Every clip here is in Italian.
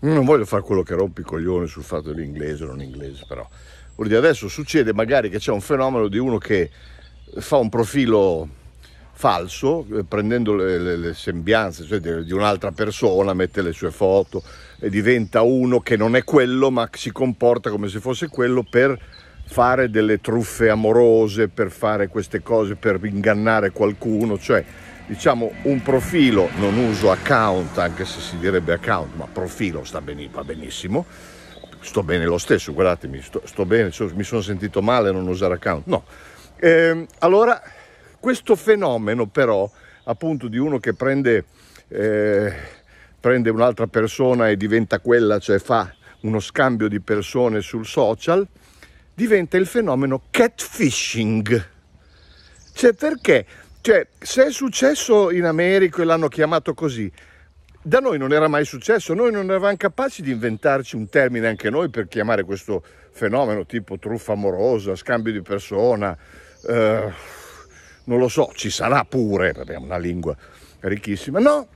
non voglio fare quello che rompi i coglioni sul fatto dell'inglese o non inglese, però. Vuol dire, adesso succede magari che c'è un fenomeno di uno che fa un profilo falso, eh, prendendo le, le, le sembianze cioè di, di, un'altra persona, mette le sue foto e diventa uno che non è quello, ma si comporta come se fosse quello per fare delle truffe amorose, per fare queste cose, per ingannare qualcuno, cioè diciamo un profilo, non uso account, anche se si direbbe account, ma profilo sta benissimo, va benissimo. Sto bene lo stesso, guardatemi, sto, sto bene, so, mi sono sentito male a non usare account, no. Eh, allora, questo fenomeno però, appunto di uno che prende, eh, prende un'altra persona e diventa quella, cioè fa uno scambio di persone sul social, diventa il fenomeno catfishing. Cioè perché? Cioè, se è successo in America e l'hanno chiamato così, da noi non era mai successo, noi non eravamo capaci di inventarci un termine anche noi per chiamare questo fenomeno tipo truffa amorosa, scambio di persona, eh, non lo so, ci sarà pure, abbiamo una lingua ricchissima, no,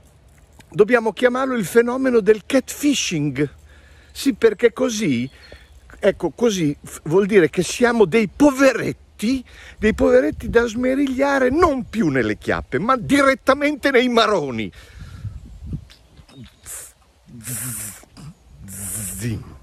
dobbiamo chiamarlo il fenomeno del catfishing, sì perché così, ecco così vuol dire che siamo dei poveretti tutti dei poveretti da smerigliare non più nelle chiappe, ma direttamente nei maroni. Zim.